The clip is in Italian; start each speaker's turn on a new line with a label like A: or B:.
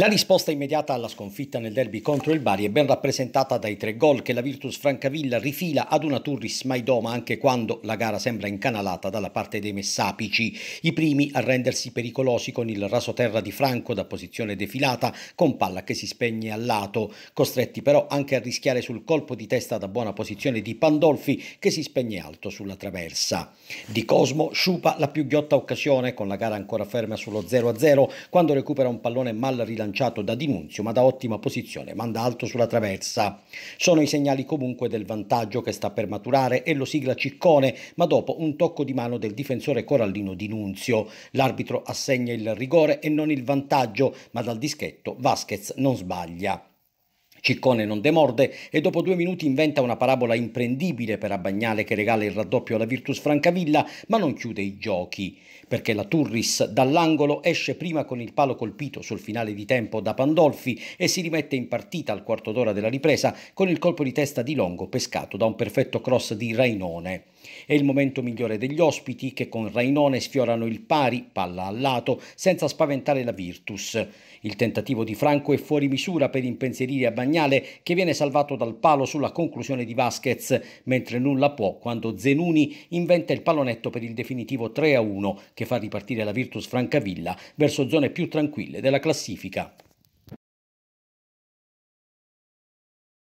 A: La risposta immediata alla sconfitta nel derby contro il Bari è ben rappresentata dai tre gol che la Virtus Francavilla rifila ad una Turris Maidoma anche quando la gara sembra incanalata dalla parte dei messapici. I primi a rendersi pericolosi con il raso terra di Franco da posizione defilata con palla che si spegne al lato, costretti però anche a rischiare sul colpo di testa da buona posizione di Pandolfi che si spegne alto sulla traversa. Di Cosmo sciupa la più ghiotta occasione con la gara ancora ferma sullo 0-0 quando recupera un pallone mal rilanciato lanciato da Dinunzio ma da ottima posizione, manda alto sulla traversa. Sono i segnali comunque del vantaggio che sta per maturare e lo sigla Ciccone ma dopo un tocco di mano del difensore Corallino Dinunzio. L'arbitro assegna il rigore e non il vantaggio ma dal dischetto Vasquez non sbaglia. Ciccone non demorde e dopo due minuti inventa una parabola imprendibile per Abbagnale che regala il raddoppio alla Virtus Francavilla, ma non chiude i giochi, perché la Turris dall'angolo esce prima con il palo colpito sul finale di tempo da Pandolfi e si rimette in partita al quarto d'ora della ripresa con il colpo di testa di Longo pescato da un perfetto cross di Rainone. È il momento migliore degli ospiti che con Rainone sfiorano il pari, palla al lato, senza spaventare la Virtus. Il tentativo di Franco è fuori misura per impensierire a Bagnale che viene salvato dal palo sulla conclusione di Vasquez, mentre nulla può quando Zenuni inventa il pallonetto per il definitivo 3-1 che fa ripartire la Virtus Francavilla verso zone più tranquille della classifica.